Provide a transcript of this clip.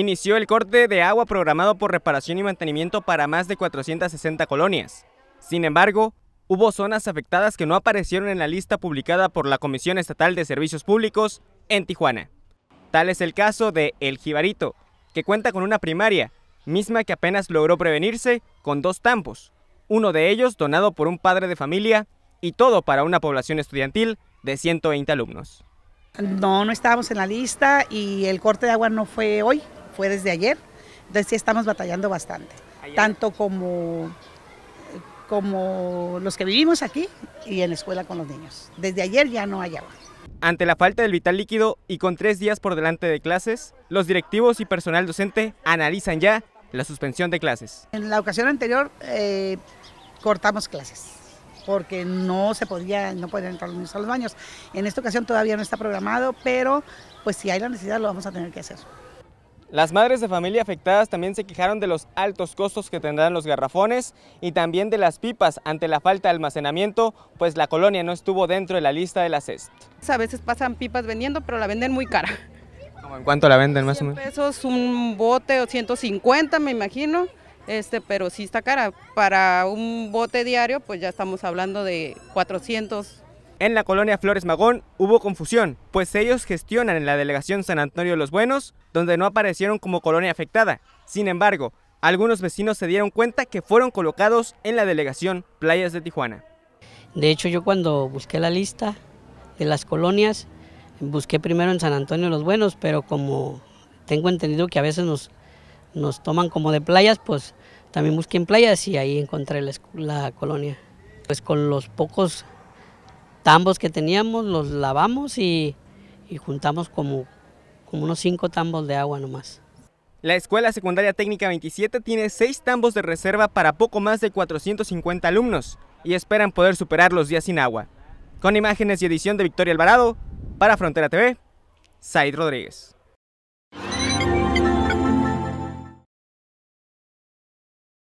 inició el corte de agua programado por reparación y mantenimiento para más de 460 colonias. Sin embargo, hubo zonas afectadas que no aparecieron en la lista publicada por la Comisión Estatal de Servicios Públicos en Tijuana. Tal es el caso de El Jibarito, que cuenta con una primaria, misma que apenas logró prevenirse con dos tampos, uno de ellos donado por un padre de familia y todo para una población estudiantil de 120 alumnos. No, no estábamos en la lista y el corte de agua no fue hoy, fue desde ayer, entonces sí estamos batallando bastante, tanto como, como los que vivimos aquí y en la escuela con los niños. Desde ayer ya no hay agua. Ante la falta del vital líquido y con tres días por delante de clases, los directivos y personal docente analizan ya la suspensión de clases. En la ocasión anterior eh, cortamos clases porque no se podía, no podían entrar los niños a los baños. En esta ocasión todavía no está programado, pero pues si hay la necesidad lo vamos a tener que hacer. Las madres de familia afectadas también se quejaron de los altos costos que tendrán los garrafones y también de las pipas ante la falta de almacenamiento, pues la colonia no estuvo dentro de la lista de la CEST. A veces pasan pipas vendiendo, pero la venden muy cara. ¿En cuánto la venden más o menos? pesos un bote o 150 me imagino, este, pero sí está cara. Para un bote diario pues ya estamos hablando de 400 en la colonia Flores Magón hubo confusión, pues ellos gestionan en la delegación San Antonio los Buenos, donde no aparecieron como colonia afectada. Sin embargo, algunos vecinos se dieron cuenta que fueron colocados en la delegación Playas de Tijuana. De hecho, yo cuando busqué la lista de las colonias, busqué primero en San Antonio los Buenos, pero como tengo entendido que a veces nos, toman como de playas, pues también busqué en playas y ahí encontré la, la colonia. Pues con los pocos tambos que teníamos los lavamos y, y juntamos como, como unos cinco tambos de agua nomás. La Escuela Secundaria Técnica 27 tiene seis tambos de reserva para poco más de 450 alumnos y esperan poder superar los días sin agua. Con imágenes y edición de Victoria Alvarado, para Frontera TV, Said Rodríguez.